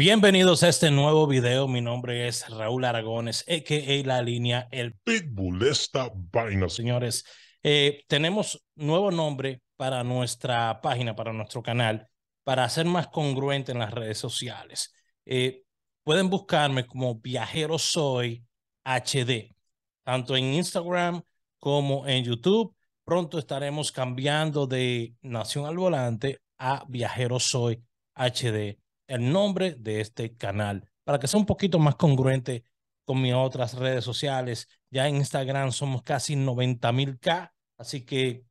Bienvenidos a este nuevo video. Mi nombre es Raúl Aragones, a.k.a. La Línea, el Pitbull, esta vaina. Señores, eh, tenemos nuevo nombre para nuestra página, para nuestro canal, para ser más congruente en las redes sociales. Eh, pueden buscarme como Viajero Soy HD, tanto en Instagram como en YouTube. Pronto estaremos cambiando de Nación al Volante a Viajero Soy HD el nombre de este canal para que sea un poquito más congruente con mis otras redes sociales. Ya en Instagram somos casi 90.000K, así que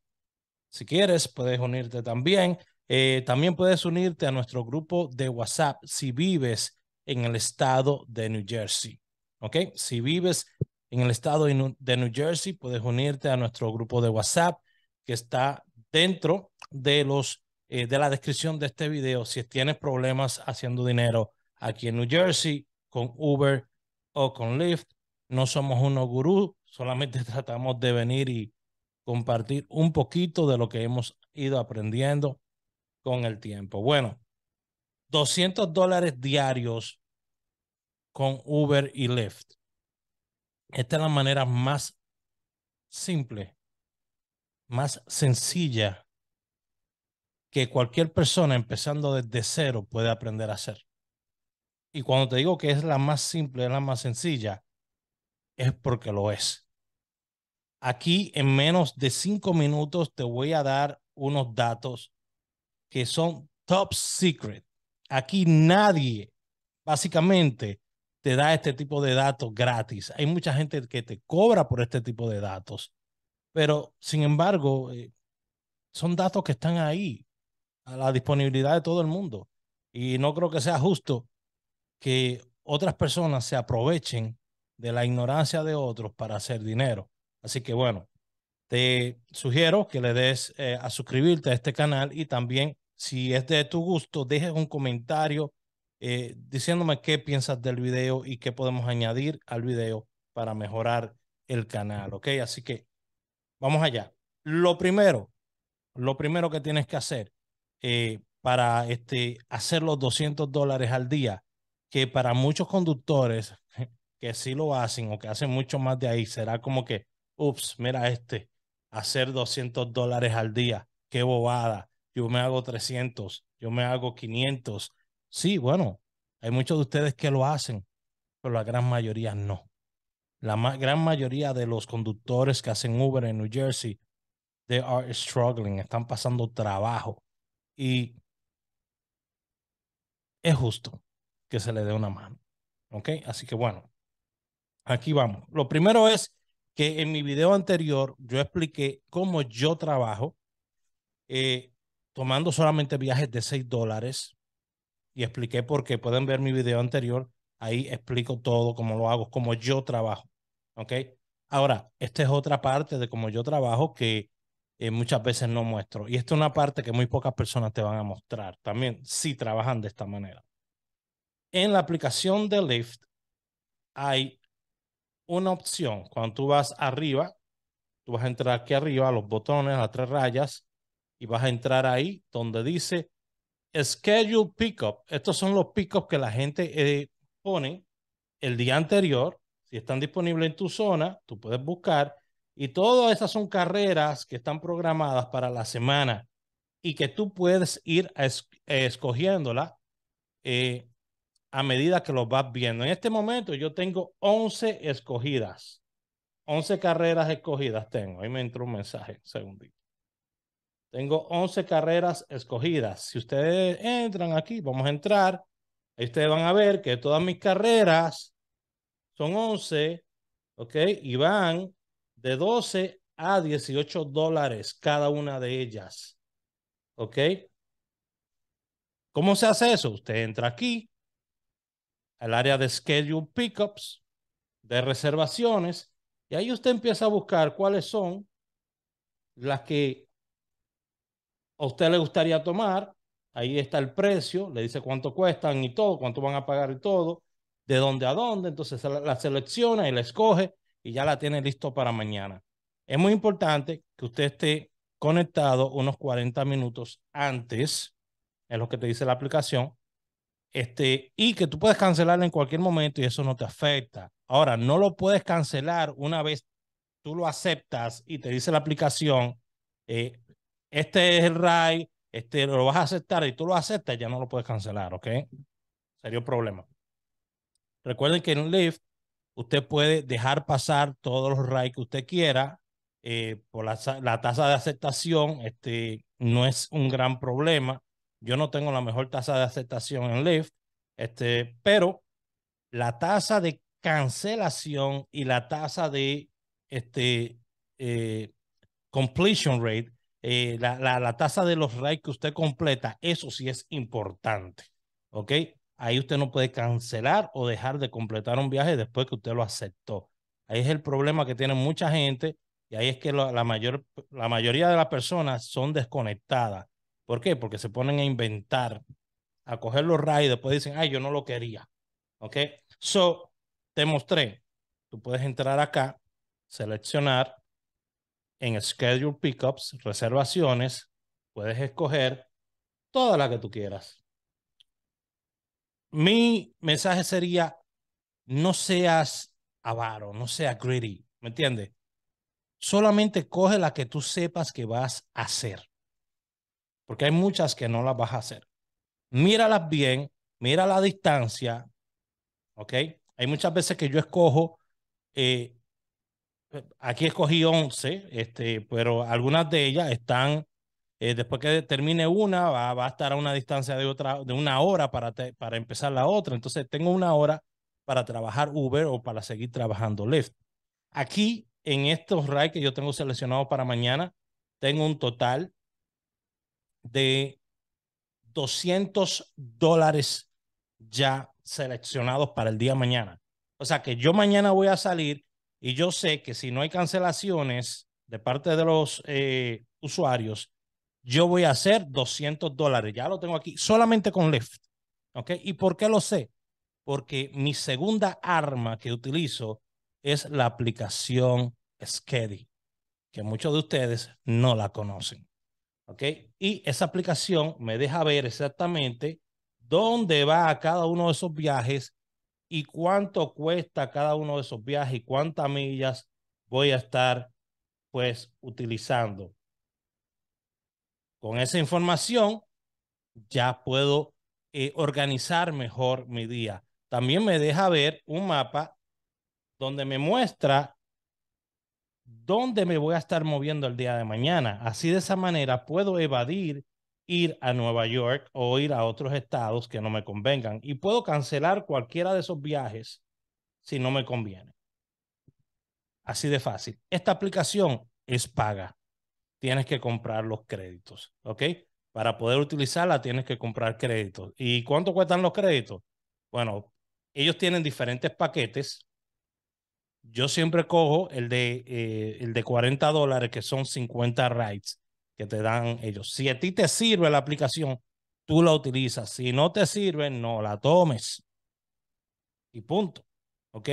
si quieres puedes unirte también. Eh, también puedes unirte a nuestro grupo de WhatsApp si vives en el estado de New Jersey. ¿Ok? Si vives en el estado de New Jersey, puedes unirte a nuestro grupo de WhatsApp que está dentro de los eh, de la descripción de este video si tienes problemas haciendo dinero aquí en New Jersey con Uber o con Lyft. No somos unos gurús, solamente tratamos de venir y compartir un poquito de lo que hemos ido aprendiendo con el tiempo. Bueno, 200 dólares diarios con Uber y Lyft. Esta es la manera más simple, más sencilla que cualquier persona empezando desde cero puede aprender a hacer. Y cuando te digo que es la más simple, es la más sencilla, es porque lo es. Aquí en menos de cinco minutos te voy a dar unos datos que son top secret. Aquí nadie, básicamente, te da este tipo de datos gratis. Hay mucha gente que te cobra por este tipo de datos, pero sin embargo, eh, son datos que están ahí a la disponibilidad de todo el mundo. Y no creo que sea justo que otras personas se aprovechen de la ignorancia de otros para hacer dinero. Así que bueno, te sugiero que le des eh, a suscribirte a este canal y también, si es de tu gusto, dejes un comentario eh, diciéndome qué piensas del video y qué podemos añadir al video para mejorar el canal, ¿ok? Así que vamos allá. Lo primero, lo primero que tienes que hacer eh, para este, hacer los 200 dólares al día, que para muchos conductores que sí lo hacen o que hacen mucho más de ahí, será como que, ups, mira este, hacer 200 dólares al día, qué bobada, yo me hago 300, yo me hago 500. Sí, bueno, hay muchos de ustedes que lo hacen, pero la gran mayoría no. La gran mayoría de los conductores que hacen Uber en New Jersey, they are struggling, están pasando trabajo y es justo que se le dé una mano. ¿Ok? Así que bueno, aquí vamos. Lo primero es que en mi video anterior yo expliqué cómo yo trabajo eh, tomando solamente viajes de 6 dólares y expliqué por qué. Pueden ver mi video anterior. Ahí explico todo, cómo lo hago, cómo yo trabajo. ¿Ok? Ahora, esta es otra parte de cómo yo trabajo que eh, muchas veces no muestro. Y esta es una parte que muy pocas personas te van a mostrar también si trabajan de esta manera. En la aplicación de Lyft hay una opción. Cuando tú vas arriba, tú vas a entrar aquí arriba a los botones, a tres rayas, y vas a entrar ahí donde dice Schedule Pickup. Estos son los pickups que la gente eh, pone el día anterior. Si están disponibles en tu zona, tú puedes buscar y todas esas son carreras que están programadas para la semana y que tú puedes ir escogiéndolas escogiéndola eh, a medida que lo vas viendo. En este momento yo tengo 11 escogidas. 11 carreras escogidas tengo. Ahí me entró un mensaje, un segundito. Tengo 11 carreras escogidas. Si ustedes entran aquí, vamos a entrar. Ahí ustedes van a ver que todas mis carreras son 11, ¿ok? Y van de 12 a 18 dólares cada una de ellas. ¿Ok? ¿Cómo se hace eso? Usted entra aquí al área de Schedule Pickups, de reservaciones, y ahí usted empieza a buscar cuáles son las que a usted le gustaría tomar. Ahí está el precio, le dice cuánto cuestan y todo, cuánto van a pagar y todo, de dónde a dónde. Entonces la, la selecciona y la escoge y ya la tiene listo para mañana. Es muy importante que usted esté conectado unos 40 minutos antes, es lo que te dice la aplicación, este, y que tú puedes cancelarla en cualquier momento y eso no te afecta. Ahora, no lo puedes cancelar una vez tú lo aceptas y te dice la aplicación, eh, este es el RAI, este, lo vas a aceptar y tú lo aceptas, ya no lo puedes cancelar, ¿ok? Serio problema. Recuerden que en Lyft usted puede dejar pasar todos los RAID que usted quiera. Eh, por la, tasa de aceptación este, no es un gran problema. Yo no tengo la mejor tasa de aceptación en Lyft, este, pero la tasa de cancelación y la tasa de este, eh, completion rate, eh, la, tasa de los rides que usted completa, eso sí es importante. ¿Ok? ahí usted no puede cancelar o dejar de completar un viaje después que usted lo aceptó. Ahí es el problema que tiene mucha gente y ahí es que la, mayor, la mayoría de las personas son desconectadas. ¿Por qué? Porque se ponen a inventar, a coger los rayos y después dicen, ay, yo no lo quería. ¿Ok? So, te mostré. Tú puedes entrar acá, seleccionar en Schedule Pickups, reservaciones, puedes escoger toda la que tú quieras mi mensaje sería, no seas avaro, no seas greedy, ¿me entiendes? Solamente coge la que tú sepas que vas a hacer, porque hay muchas que no las vas a hacer. Míralas bien, mira la distancia, ¿ok? Hay muchas veces que yo escojo, eh, eh, aquí escogí 11, este, pero algunas de ellas están eh, después que termine una, va, a estar a una distancia de otra, de una hora para, para empezar la otra. Entonces, tengo una hora para trabajar Uber o para seguir trabajando Lyft. Aquí, en estos rides que yo tengo seleccionados para mañana, tengo un total de 200 dólares ya seleccionados para el día mañana. O sea que yo mañana voy a salir y yo sé que si no hay cancelaciones de parte de los eh, usuarios, yo voy a hacer 200 dólares. Ya lo tengo aquí, solamente con Lyft. ¿Ok? ¿Y por qué lo sé? Porque mi segunda arma que utilizo es la aplicación Skeddy, que muchos de ustedes no la conocen. ¿Ok? Y esa aplicación me deja ver exactamente dónde va cada uno de esos viajes y cuánto cuesta cada uno de esos viajes y cuántas millas voy a estar pues utilizando. Con esa información ya puedo eh, organizar mejor mi día. También me deja ver un mapa donde me muestra dónde me voy a estar moviendo el día de mañana. Así de esa manera puedo evadir ir a Nueva York o ir a otros estados que no me convengan y puedo cancelar cualquiera de esos viajes si no me conviene. Así de fácil. Esta aplicación es paga tienes que comprar los créditos, ¿ok? Para poder utilizarla tienes que comprar créditos. ¿Y cuánto cuestan los créditos? Bueno, ellos tienen diferentes paquetes. Yo siempre cojo el de, eh, el de 40 dólares, que son 50 rights que te dan ellos. Si a ti te sirve la aplicación, tú la utilizas. Si no te sirve, no la tomes. Y punto. ¿Ok?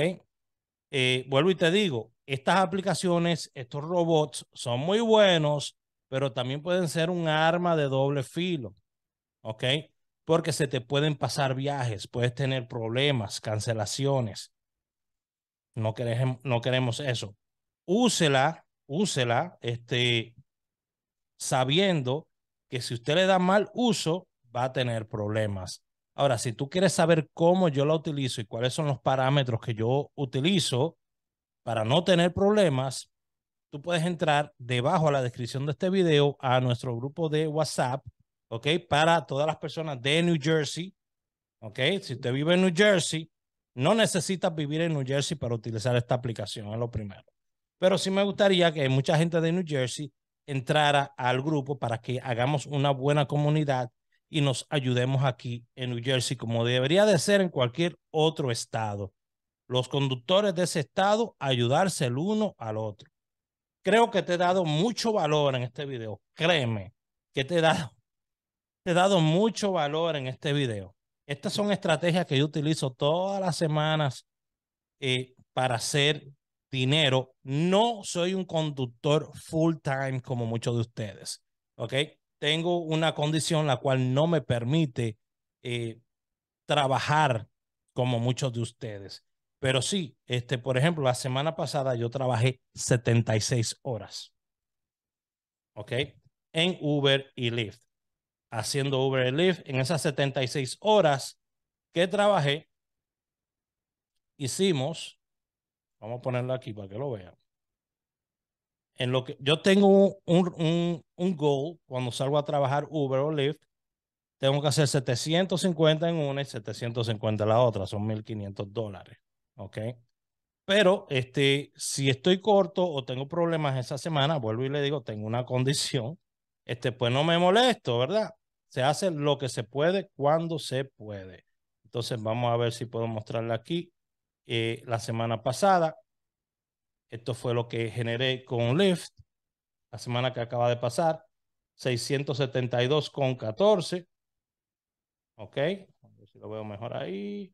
Eh, vuelvo y te digo, estas aplicaciones, estos robots son muy buenos, pero también pueden ser un arma de doble filo, ¿ok? Porque se te pueden pasar viajes, puedes tener problemas, cancelaciones. No, queremos, no queremos eso. Úsela, úsela, este, sabiendo que si usted le da mal uso, va a tener problemas. Ahora, si tú quieres saber cómo yo la utilizo y cuáles son los parámetros que yo utilizo, para no tener problemas, tú puedes entrar debajo a la descripción de este video a nuestro grupo de WhatsApp, ¿ok? Para todas las personas de New Jersey, ¿ok? Si usted vive en New Jersey, no necesitas vivir en New Jersey para utilizar esta aplicación, es lo primero. Pero sí me gustaría que mucha gente de New Jersey entrara al grupo para que hagamos una buena comunidad y nos ayudemos aquí en New Jersey como debería de ser en cualquier otro estado los conductores de ese estado ayudarse el uno al otro. Creo que te he dado mucho valor en este video. Créeme que te he dado, te he dado mucho valor en este video. Estas son estrategias que yo utilizo todas las semanas eh, para hacer dinero. No soy un conductor full time como muchos de ustedes. ¿Ok? Tengo una condición la cual no me permite eh, trabajar como muchos de ustedes. Pero sí, este, por ejemplo, la semana pasada yo trabajé 76 horas. ¿Ok? En Uber y Lyft. Haciendo Uber y Lyft, en esas 76 horas que trabajé, hicimos, vamos a ponerlo aquí para que lo vean. En lo que yo tengo un, un, un goal cuando salgo a trabajar Uber o Lyft, tengo que hacer 750 en una y 750 en la otra, son 1.500 dólares. ¿ok? Pero este, si estoy corto o tengo problemas esa semana, vuelvo y le digo, tengo una condición, este, pues no me molesto, ¿verdad? Se hace lo que se puede cuando se puede. Entonces vamos a ver si puedo mostrarle aquí. Eh, la semana pasada, esto fue lo que generé con Lyft, la semana que acaba de pasar, 672,14. Ok, a ver si lo veo mejor ahí.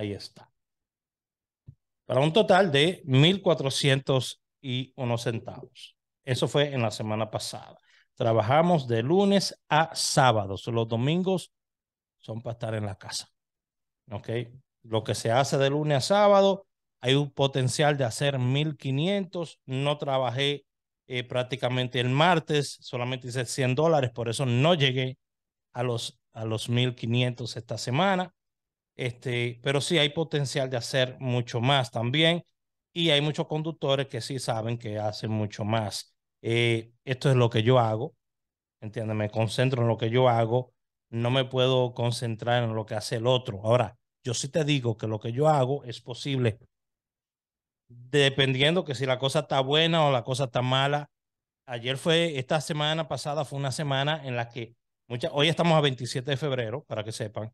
Ahí está. Para un total de 1.401 centavos. Eso fue en la semana pasada. Trabajamos de lunes a sábado. Los domingos son para estar en la casa. Lo que se hace de lunes a sábado, hay un potencial de hacer 1.500. No trabajé eh, prácticamente el martes, solamente hice 100 dólares, por eso no llegué a los, a los 1.500 esta semana. Este, pero sí hay potencial de hacer mucho más también y hay muchos conductores que sí saben que hacen mucho más. Eh, esto es lo que yo hago, entiéndeme, Me concentro en lo que yo hago, no me puedo concentrar en lo que hace el otro. Ahora, yo sí te digo que lo que yo hago es posible, dependiendo que si la cosa está buena o la cosa está mala. Ayer fue, esta semana pasada fue una semana en la que muchas, hoy estamos a 27 de febrero, para que sepan.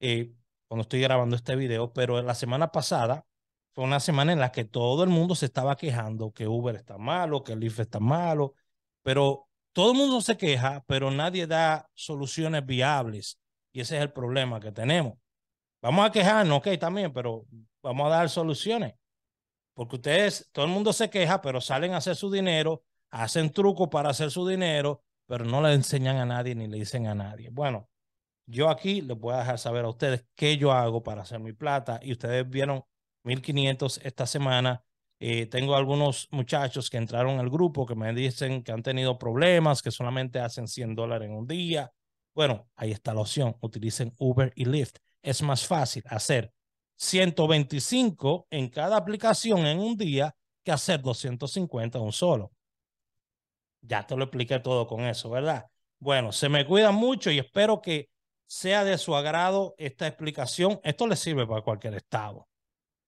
Eh, cuando estoy grabando este video, pero la semana pasada fue una semana en la que todo el mundo se estaba quejando que Uber está malo, que Lyft está malo, pero todo el mundo se queja, pero nadie da soluciones viables y ese es el problema que tenemos. Vamos a quejarnos, ok, también, pero vamos a dar soluciones. Porque ustedes, todo el mundo se queja, pero salen a hacer su dinero, hacen trucos para hacer su dinero, pero no le enseñan a nadie ni le dicen a nadie. Bueno, yo aquí les voy a dejar saber a ustedes qué yo hago para hacer mi plata y ustedes vieron 1500 esta semana. Eh, tengo algunos muchachos que entraron al grupo que me dicen que han tenido problemas, que solamente hacen 100 dólares en un día. Bueno, ahí está la opción. Utilicen Uber y Lyft. Es más fácil hacer 125 en cada aplicación en un día que hacer 250 en un solo. Ya te lo expliqué todo con eso, ¿verdad? Bueno, se me cuida mucho y espero que sea de su agrado esta explicación. Esto le sirve para cualquier estado.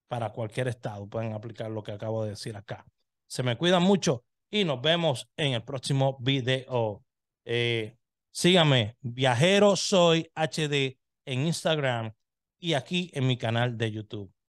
Para cualquier estado pueden aplicar lo que acabo de decir acá. Se me cuidan mucho y nos vemos en el próximo video. Eh, síganme viajero soy HD en Instagram y aquí en mi canal de YouTube.